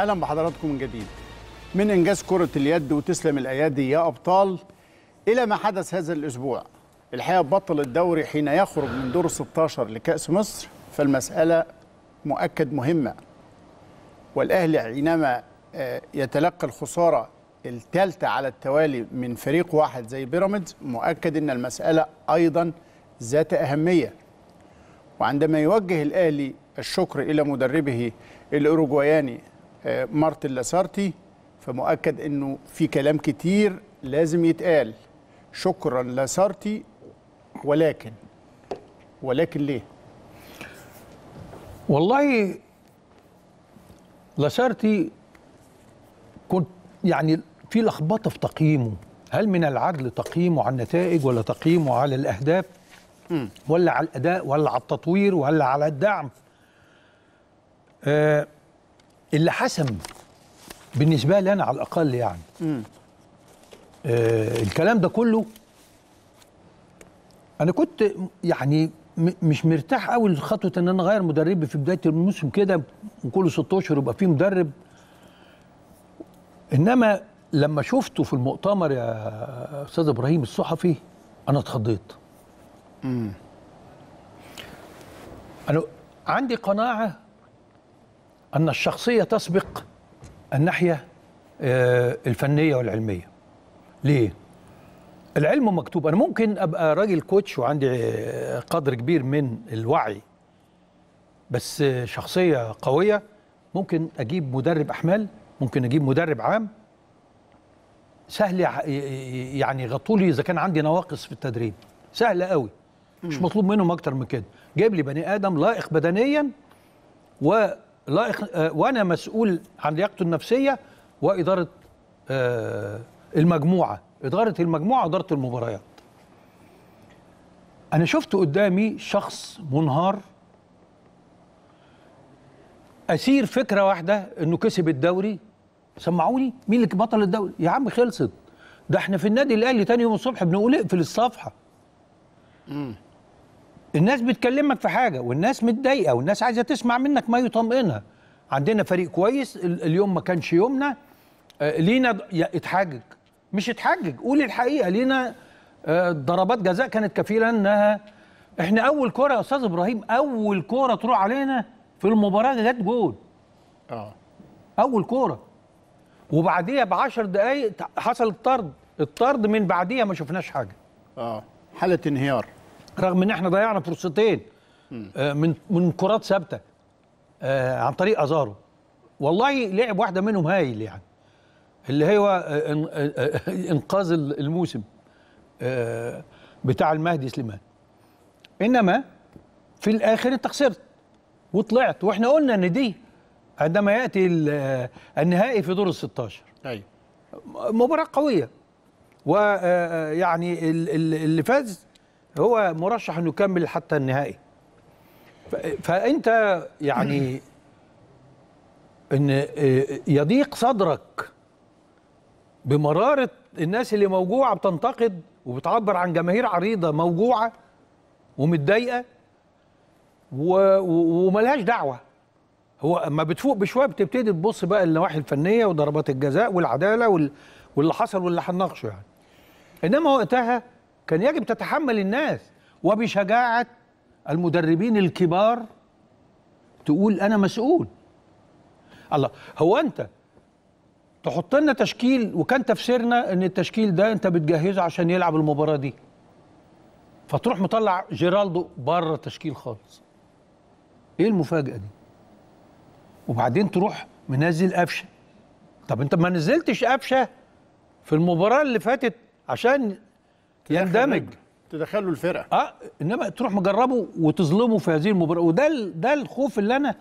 اهلا بحضراتكم من جديد من انجاز كره اليد وتسلم الايادي يا ابطال الى ما حدث هذا الاسبوع الحقيقه بطل الدوري حين يخرج من دور 16 لكاس مصر فالمساله مؤكد مهمه والاهلي حينما آه، يتلقى الخساره الثالثه على التوالي من فريق واحد زي بيراميدز مؤكد ان المساله ايضا ذات اهميه وعندما يوجه الاهلي الشكر الى مدربه الاوروجواياني آه، مارتن لاسارتي فمؤكد انه في كلام كتير لازم يتقال شكرا لاسارتي ولكن ولكن ليه؟ والله لاسارتي كنت يعني في لخبطه في تقييمه هل من العدل تقييمه على النتائج ولا تقييمه على الاهداف ولا على الاداء ولا على التطوير ولا على الدعم آه اللي حسم بالنسبه لي انا على الاقل يعني آه الكلام ده كله انا كنت يعني مش مرتاح قوي لخطوه ان انا اغير مدربي في بدايه الموسم كده وكل ست اشهر يبقى في مدرب انما لما شفته في المؤتمر يا استاذ ابراهيم الصحفي انا اتخضيت امم انا عندي قناعه أن الشخصية تسبق الناحية آه، الفنية والعلمية ليه؟ العلم مكتوب أنا ممكن أبقى راجل كوتش وعندي آه، قدر كبير من الوعي بس شخصية قوية ممكن أجيب مدرب أحمال ممكن أجيب مدرب عام سهل يعني يغطوا لي إذا كان عندي نواقص في التدريب سهل قوي مش مطلوب منهم أكتر من كده جايب لي بني آدم لائق بدنيا و لائق آه، وانا مسؤول عن لياقته النفسيه واداره آه، المجموعه اداره المجموعه واداره المباريات انا شفت قدامي شخص منهار اسير فكره واحده انه كسب الدوري سمعوني مين اللي بطل الدوري يا عم خلصت ده احنا في النادي الاهلي تاني يوم الصبح بنقول اقفل الصفحه الناس بتكلمك في حاجه والناس متضايقه والناس عايزه تسمع منك ما يطمئنها عندنا فريق كويس اليوم ما كانش يومنا آه، لينا اتحجج مش اتحجج قول الحقيقه لينا آه، ضربات جزاء كانت كفيله انها احنا اول كره يا استاذ ابراهيم اول كره تروح علينا في المباراه جت جول اه اول كوره وبعديها ب 10 دقائق حصل الطرد الطرد من بعديها ما شفناش حاجه اه حاله انهيار رغم ان احنا ضيعنا فرصتين آه، من من كرات ثابته آه، عن طريق ازارو والله لعب واحده منهم هايل يعني اللي هو آه، انقاذ الموسم بتاع المهدي سليمان انما في الاخر انت خسرت وطلعت واحنا قلنا ان دي عندما ياتي النهائي في دور ال 16 ايوه مباراه قويه ويعني اللي فاز هو مرشح انه يكمل حتى النهائي فانت يعني ان آه، يضيق صدرك بمراره الناس اللي موجوعه بتنتقد وبتعبر عن جماهير عريضه موجوعه ومتضايقه وملهاش دعوه هو اما بتفوق بشويه بتبتدي تبص بقى للنواحي الفنيه وضربات الجزاء والعداله واللي حصل واللي هنناقشه يعني انما وقتها كان يجب تتحمل الناس وبشجاعة المدربين الكبار تقول أنا مسؤول الله هو أنت تحط لنا تشكيل وكان تفسيرنا ان التشكيل ده انت بتجهزه عشان يلعب المباراه دي فتروح مطلع جيرالدو بره التشكيل خالص ايه المفاجاه دي وبعدين تروح منزل قفشه طب انت ما نزلتش قفشه في المباراه اللي فاتت عشان يندمج تدخله الفرقه اه انما تروح مجربه وتظلمه في هذه المباراه وده ده الخوف اللي انا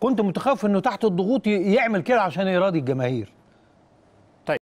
كنت متخوف انه تحت الضغوط يعمل كده عشان يراضي الجماهير